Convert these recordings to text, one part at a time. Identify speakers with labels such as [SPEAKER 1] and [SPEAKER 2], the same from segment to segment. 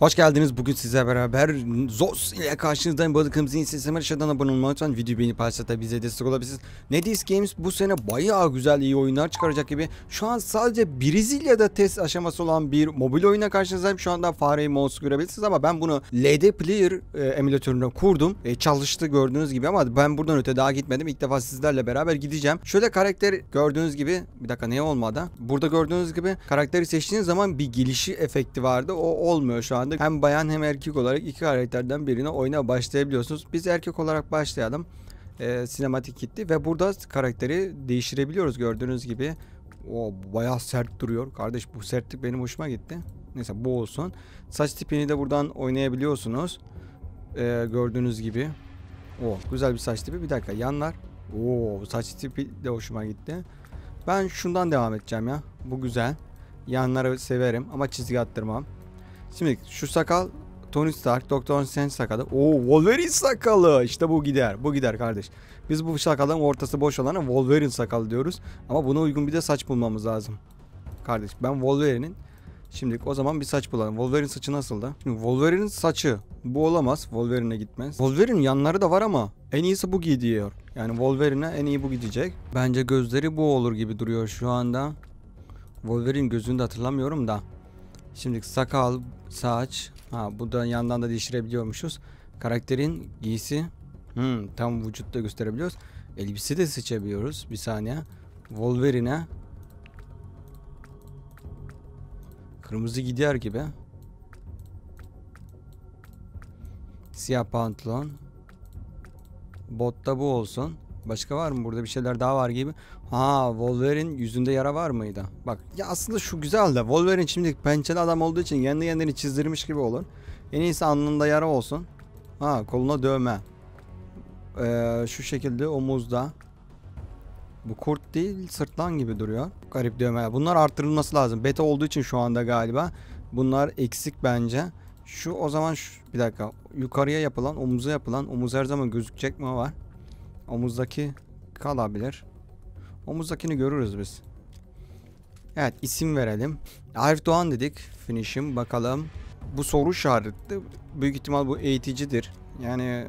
[SPEAKER 1] Hoş geldiniz. Bugün sizlerle beraber Zos ile karşınızdayım. Bu arada kırmızı aşağıdan abone olmayı unutmayın. Videoyu beğenip paylaşta bize destek olabilirsiniz. Nedis Games bu sene bayağı güzel iyi oyunlar çıkaracak gibi. Şu an sadece Brezilya'da test aşaması olan bir mobil oyuna karşınızdayım. Şu anda fareyi mouse görebilirsiniz ama ben bunu LD Player e, emülatörüne kurdum. E, çalıştı gördüğünüz gibi ama ben buradan öte daha gitmedim. İlk defa sizlerle beraber gideceğim. Şöyle karakter gördüğünüz gibi bir dakika ne olmadı? Burada gördüğünüz gibi karakteri seçtiğiniz zaman bir gelişi efekti vardı. O olmuyor şu anda oyunlarda hem bayan hem erkek olarak iki karakterden birine oyuna başlayabiliyorsunuz. Biz erkek olarak başlayalım. E, sinematik gitti ve burada karakteri değiştirebiliyoruz gördüğünüz gibi. O bayağı sert duruyor. Kardeş bu sertlik benim hoşuma gitti. Neyse bu olsun. Saç tipini de buradan oynayabiliyorsunuz. Ee, gördüğünüz gibi. O güzel bir saç tipi. Bir dakika yanlar. Oo saç tipi de hoşuma gitti. Ben şundan devam edeceğim ya. Bu güzel. Yanları severim ama çizgi attırmam. Şimdi şu sakal Tony Stark, Doctor Strange sakalı. Oo Wolverine sakalı. İşte bu gider. Bu gider kardeş. Biz bu sakalın ortası boş olanı Wolverine sakalı diyoruz. Ama buna uygun bir de saç bulmamız lazım. Kardeş ben Wolverine'in şimdi o zaman bir saç bulalım. Wolverine saçı nasıl da? Şimdi Wolverine'in saçı. Bu olamaz. Wolverine'e gitmez. Wolverine'in yanları da var ama en iyisi bu gidiyor. Yani Wolverine'e en iyi bu gidecek. Bence gözleri bu olur gibi duruyor şu anda. Wolverine gözünü de hatırlamıyorum da. Şimdi sakal, saç. Ha bu da yandan da değiştirebiliyormuşuz. Karakterin giysi. Hmm, tam vücutta gösterebiliyoruz. Elbise de seçebiliyoruz. Bir saniye. Wolverine'e Kırmızı gidiyor gibi. Siyah pantolon. Botta bu olsun. Başka var mı? Burada bir şeyler daha var gibi. Ha Wolverine yüzünde yara var mıydı? Bak ya aslında şu güzel de Wolverine şimdi pençeli adam olduğu için kendi kendini çizdirmiş gibi olur. En iyisi alnında yara olsun. Ha koluna dövme. Ee, şu şekilde omuzda. Bu kurt değil sırtlan gibi duruyor. Garip dövmeler. Bunlar arttırılması lazım. Beta olduğu için şu anda galiba. Bunlar eksik bence. Şu o zaman şu, bir dakika yukarıya yapılan omuza yapılan omuz her zaman gözükecek mi var? Omuzdaki kalabilir. Omuzdakini görürüz biz. Evet isim verelim. Arif dedik. Finish'im bakalım. Bu soru işareti büyük ihtimal bu eğiticidir. Yani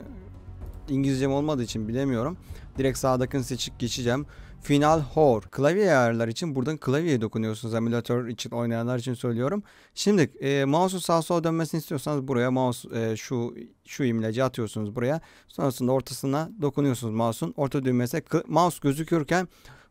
[SPEAKER 1] İngilizcem olmadığı için bilemiyorum. Direkt sağdakini seçip geçeceğim. Final Hor. Klavye ayarlar için buradan klavyeye dokunuyorsunuz. Emülatör için oynayanlar için söylüyorum. Şimdi e, mouse'un sağ sola dönmesini istiyorsanız buraya mouse e, şu şu imleci atıyorsunuz buraya. Sonrasında ortasına dokunuyorsunuz mouse'un. Orta düğmesi mouse gözükürken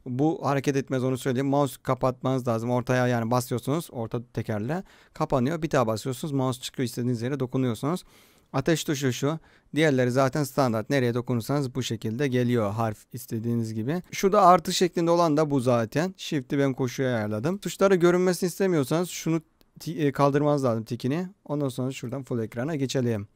[SPEAKER 1] bu hareket etmez onu söyleyeyim. Mouse kapatmanız lazım. Ortaya yani basıyorsunuz orta tekerle kapanıyor. Bir daha basıyorsunuz mouse çıkıyor istediğiniz yere dokunuyorsunuz. Ateş tuşu şu. Diğerleri zaten standart. Nereye dokunursanız bu şekilde geliyor harf istediğiniz gibi. Şu da artı şeklinde olan da bu zaten. Shift'i ben koşuya ayarladım. Tuşları görünmesini istemiyorsanız şunu e, kaldırmanız lazım tikini. Ondan sonra şuradan full ekrana geçelim.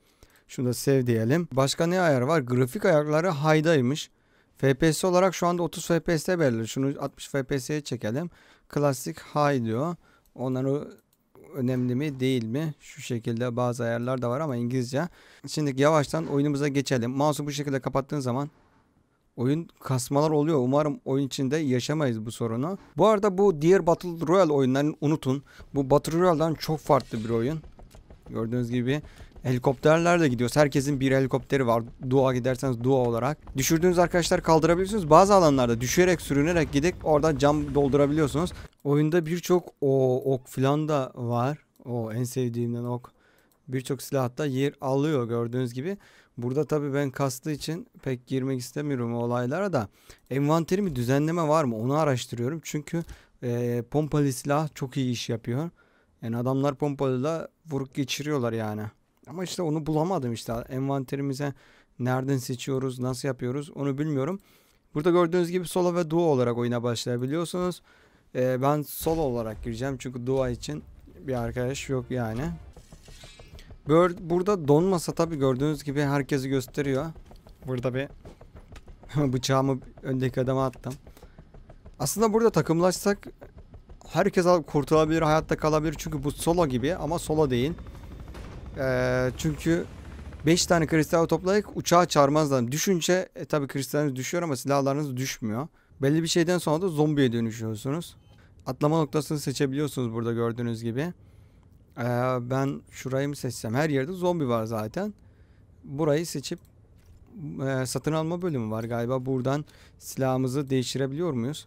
[SPEAKER 1] Şunu da sev diyelim. Başka ne ayar var? Grafik ayarları high'daymış. FPS olarak şu anda 30 FPS'te belirli. Şunu 60 FPS'ye çekelim. Klasik high diyor. Onları önemli mi değil mi? Şu şekilde bazı ayarlar da var ama İngilizce. Şimdi yavaştan oyunumuza geçelim. Mouse'u bu şekilde kapattığın zaman oyun kasmalar oluyor. Umarım oyun içinde yaşamayız bu sorunu. Bu arada bu diğer Battle Royale oyunlarını unutun. Bu Battle Royale'dan çok farklı bir oyun. Gördüğünüz gibi Helikopterlerle gidiyoruz. Herkesin bir helikopteri var. Dua giderseniz dua olarak. Düşürdüğünüz arkadaşlar kaldırabiliyorsunuz. Bazı alanlarda düşerek sürünerek gidip orada cam doldurabiliyorsunuz. Oyunda birçok o ok filan da var. O en sevdiğimden ok. Birçok silahta yer alıyor gördüğünüz gibi. Burada tabii ben kastığı için pek girmek istemiyorum olaylara da. Envanterimi düzenleme var mı onu araştırıyorum. Çünkü e, pompalı silah çok iyi iş yapıyor. Yani adamlar pompalı da vurup geçiriyorlar yani. Ama işte onu bulamadım işte envanterimize nereden seçiyoruz, nasıl yapıyoruz onu bilmiyorum. Burada gördüğünüz gibi solo ve duo olarak oyuna başlayabiliyorsunuz. Ee, ben solo olarak gireceğim çünkü duo için bir arkadaş yok yani. Bird Burada donmasa tabi gördüğünüz gibi herkesi gösteriyor. Burada bir bıçağımı öndeki adama attım. Aslında burada takımlaşsak herkes kurtulabilir, hayatta kalabilir. Çünkü bu solo gibi ama solo değil. E, çünkü 5 tane kristal toplayıp uçağa çağırmazlar. Düşünce e, tabii kristalleriniz düşüyor ama silahlarınız düşmüyor. Belli bir şeyden sonra da zombiye dönüşüyorsunuz. Atlama noktasını seçebiliyorsunuz burada gördüğünüz gibi. Ee, ben şurayı mı seçsem? Her yerde zombi var zaten. Burayı seçip e, satın alma bölümü var galiba. Buradan silahımızı değiştirebiliyor muyuz?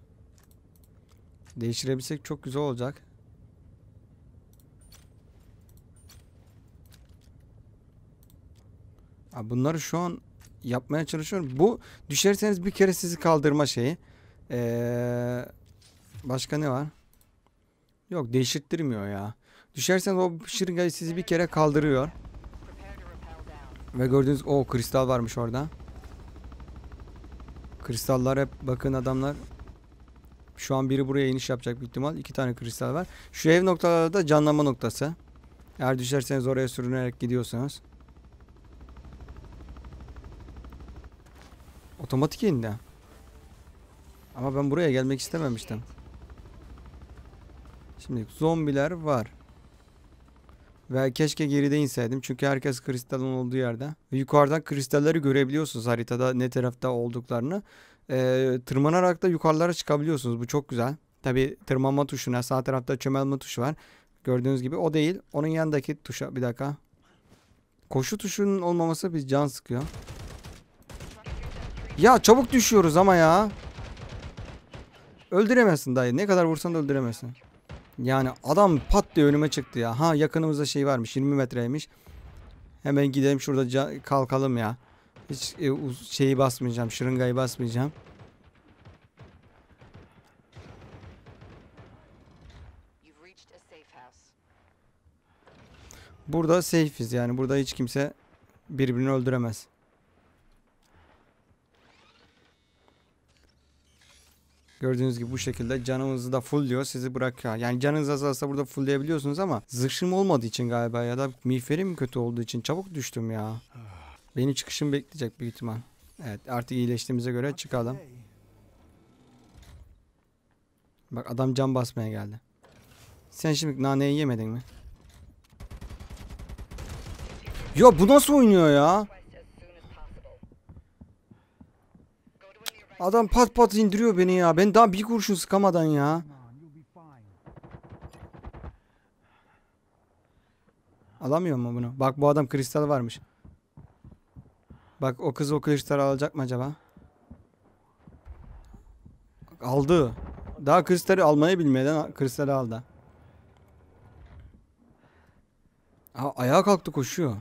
[SPEAKER 1] Değiştirebilsek çok güzel olacak. Abi bunları şu an yapmaya çalışıyorum. Bu düşerseniz bir kere sizi kaldırma şeyi. Ee, başka ne var? Yok değiştirmiyor ya. Düşerseniz o şırıngayı sizi bir kere kaldırıyor. Ve gördüğünüz o kristal varmış orada. Kristallar hep bakın adamlar. Şu an biri buraya iniş yapacak bir ihtimal. İki tane kristal var. Şu ev noktalarda canlanma noktası. Eğer düşerseniz oraya sürünerek gidiyorsanız. Otomatik indi. Ama ben buraya gelmek istememiştim. Şimdi zombiler var. Ve keşke geride inseydim. Çünkü herkes kristalın olduğu yerde. Ve yukarıdan kristalleri görebiliyorsunuz haritada ne tarafta olduklarını. Ee, tırmanarak da yukarılara çıkabiliyorsunuz. Bu çok güzel. Tabi tırmanma tuşuna sağ tarafta çömelme tuşu var. Gördüğünüz gibi o değil. Onun yanındaki tuşa bir dakika. Koşu tuşunun olmaması biz can sıkıyor. Ya çabuk düşüyoruz ama ya. Öldüremezsin dayı. Ne kadar vursan da öldüremezsin. Yani adam pat diye önüme çıktı ya. Ha yakınımızda şey varmış 20 metreymiş. Hemen gidelim şurada kalkalım ya. Hiç e, şeyi basmayacağım. Şırıngayı basmayacağım. Burada safe'iz yani. Burada hiç kimse birbirini öldüremez. Gördüğünüz gibi bu şekilde canımızı da full diyor sizi bırakıyor. Yani canınız azalsa burada full diyebiliyorsunuz ama zırhım olmadığı için galiba ya da miğferim kötü olduğu için çabuk düştüm ya. Beni çıkışım bekleyecek büyük ihtimal. Evet artık iyileştiğimize göre çıkalım. Bak adam cam basmaya geldi. Sen şimdi naneyi yemedin mi? Ya bu nasıl oynuyor ya? Adam pat pat indiriyor beni ya. Ben daha bir kurşun sıkamadan ya. Alamıyor mu bunu? Bak bu adam kristal varmış. Bak o kız o kristal alacak mı acaba? Aldı. Daha kristali almayı bilmeden kristali aldı. Ha, ayağa kalktı koşuyor.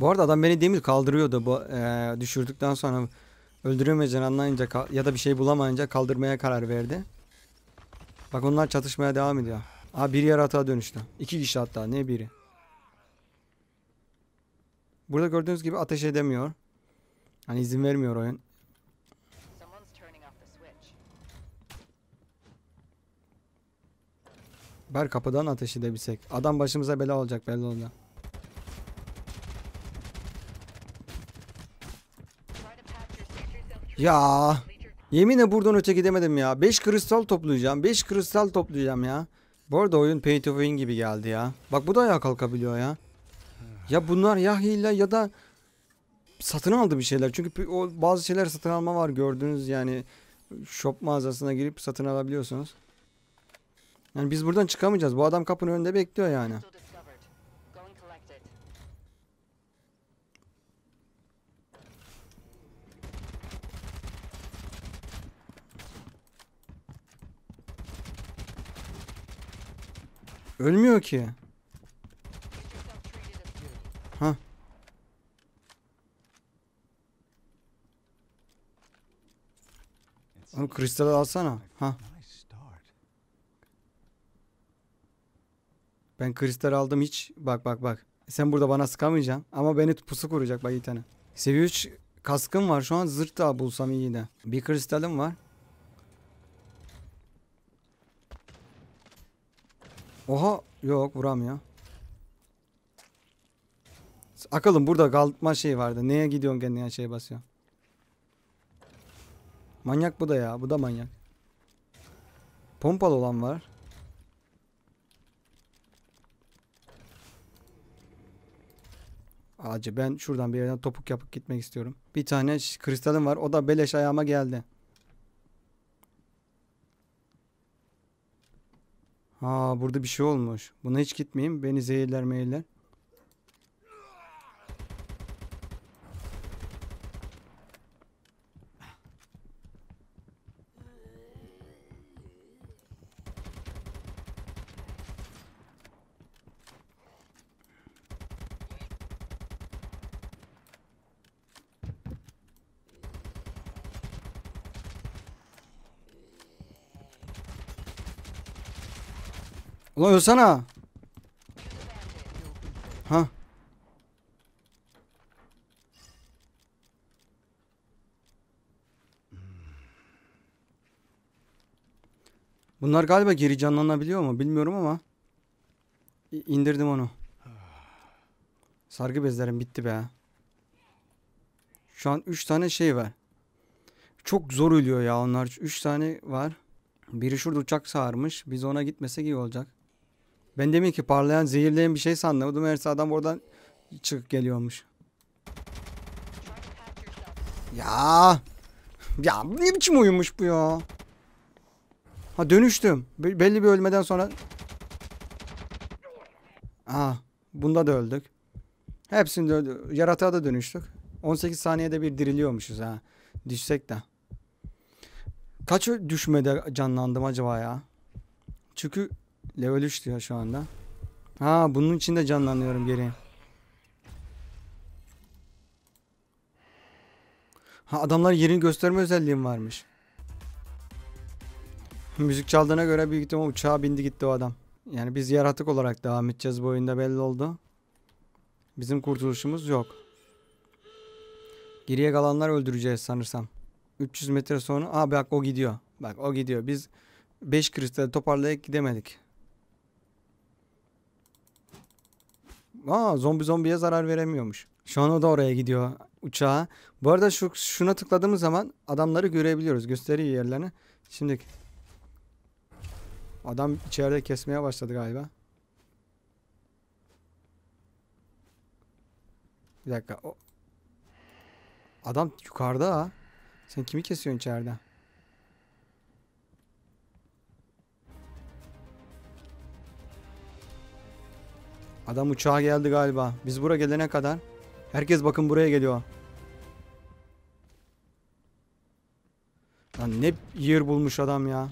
[SPEAKER 1] Bu arada adam beni demir kaldırıyordu bu e, düşürdükten sonra Öldüremeyeceğini anlayınca ya da bir şey bulamayınca kaldırmaya karar verdi. Bak onlar çatışmaya devam ediyor. Aa bir yaratığa dönüştü. İki kişi hatta ne biri. Burada gördüğünüz gibi ateş edemiyor. Hani izin vermiyor oyun. Ber kapıdan ateş edebilsek. Adam başımıza bela olacak belli olacak. Ya. Yeminle buradan öte gidemedim ya. 5 kristal toplayacağım. 5 kristal toplayacağım ya. Bu arada oyun pay to win gibi geldi ya. Bak bu da ayağa kalkabiliyor ya. Ya bunlar ya hile ya da satın aldı bir şeyler. Çünkü o bazı şeyler satın alma var gördüğünüz yani shop mağazasına girip satın alabiliyorsunuz. Yani biz buradan çıkamayacağız. Bu adam kapının önünde bekliyor yani. Ölmüyor ki. Ha. Oğlum kristal alsana. Ha. Ben kristal aldım hiç. Bak bak bak. Sen burada bana sıkamayacaksın. Ama beni pusu kuracak bak iyi tane. Seviye 3 kaskım var. Şu an zırt daha bulsam iyi de. Bir kristalim var. Oha yok vuramıyor. Akalım burada kalma şeyi vardı. Neye gidiyorsun kendine şey basıyor. Manyak bu da ya. Bu da manyak. Pompalı olan var. Acı ben şuradan bir yerden topuk yapıp gitmek istiyorum. Bir tane kristalim var. O da beleş ayağıma geldi. Ha burada bir şey olmuş. Buna hiç gitmeyeyim. Beni zehirler meyiller. Ulan ölsene. Ha. Bunlar galiba geri canlanabiliyor mu bilmiyorum ama indirdim onu. Sargı bezlerim bitti be. Şu an 3 tane şey var. Çok zor ölüyor ya onlar. 3 tane var. Biri şurada uçak sağırmış. Biz ona gitmesek iyi olacak. Ben demin ki parlayan zehirleyen bir şey sandım. Meğerse adam oradan çıkıp geliyormuş. Ya. Ya ne biçim uyumuş bu ya. Ha dönüştüm. belli bir ölmeden sonra. Aa. Bunda da öldük. Hepsinde öldü. Yaratığa da dönüştük. 18 saniyede bir diriliyormuşuz ha. Düşsek de. Kaç düşmede canlandım acaba ya? Çünkü Level 3 diyor şu anda. Ha bunun için de canlanıyorum geri. Ha adamlar yerini gösterme özelliğim varmış. Müzik çaldığına göre büyük ihtimal uçağa bindi gitti o adam. Yani biz yaratık olarak devam edeceğiz bu oyunda belli oldu. Bizim kurtuluşumuz yok. Geriye kalanlar öldüreceğiz sanırsam. 300 metre sonra. Aa bak o gidiyor. Bak o gidiyor. Biz 5 kristal toparlayıp gidemedik. Aa zombi zombiye zarar veremiyormuş. Şu an o da oraya gidiyor uçağa. Bu arada şu şuna tıkladığımız zaman adamları görebiliyoruz. Gösteriyor yerlerini. Şimdi adam içeride kesmeye başladı galiba. Bir dakika. O... Adam yukarıda ha. Sen kimi kesiyorsun içeride? Adam uçağa geldi galiba. Biz bura gelene kadar. Herkes bakın buraya geliyor. Lan ne yer bulmuş adam ya.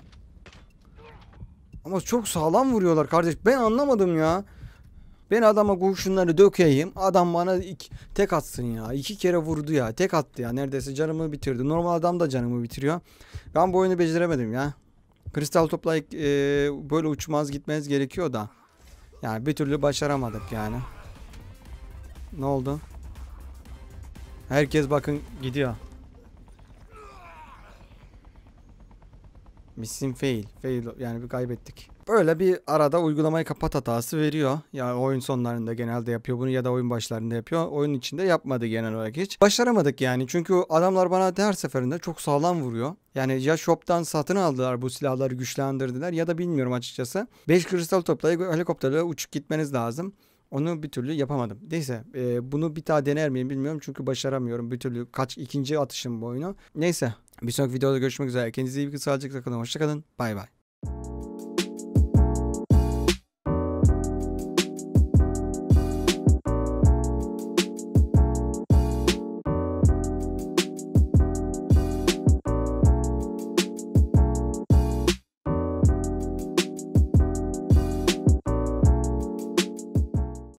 [SPEAKER 1] Ama çok sağlam vuruyorlar kardeş. Ben anlamadım ya. Ben adama kurşunları dökeyim. Adam bana iki, tek atsın ya. İki kere vurdu ya. Tek attı ya. Neredeyse canımı bitirdi. Normal adam da canımı bitiriyor. Ben bu oyunu beceremedim ya. Kristal toplayıp e, böyle uçmaz gitmez gerekiyor da. Yani bir türlü başaramadık yani. Ne oldu? Herkes bakın gidiyor. Missing fail. Fail yani bir kaybettik. Böyle bir arada uygulamayı kapat hatası veriyor. Yani oyun sonlarında genelde yapıyor bunu ya da oyun başlarında yapıyor. Oyun içinde yapmadı genel olarak hiç. Başaramadık yani çünkü adamlar bana her seferinde çok sağlam vuruyor. Yani ya shop'tan satın aldılar bu silahları güçlendirdiler ya da bilmiyorum açıkçası. 5 kristal toplayıp helikopterle uçup gitmeniz lazım. Onu bir türlü yapamadım. Neyse e, bunu bir daha dener miyim bilmiyorum çünkü başaramıyorum bir türlü. Kaç ikinci atışım bu oyunu. Neyse bir sonraki videoda görüşmek üzere. Kendinize iyi bakın. Sağlıcakla kalın. Hoşçakalın. Bay bay.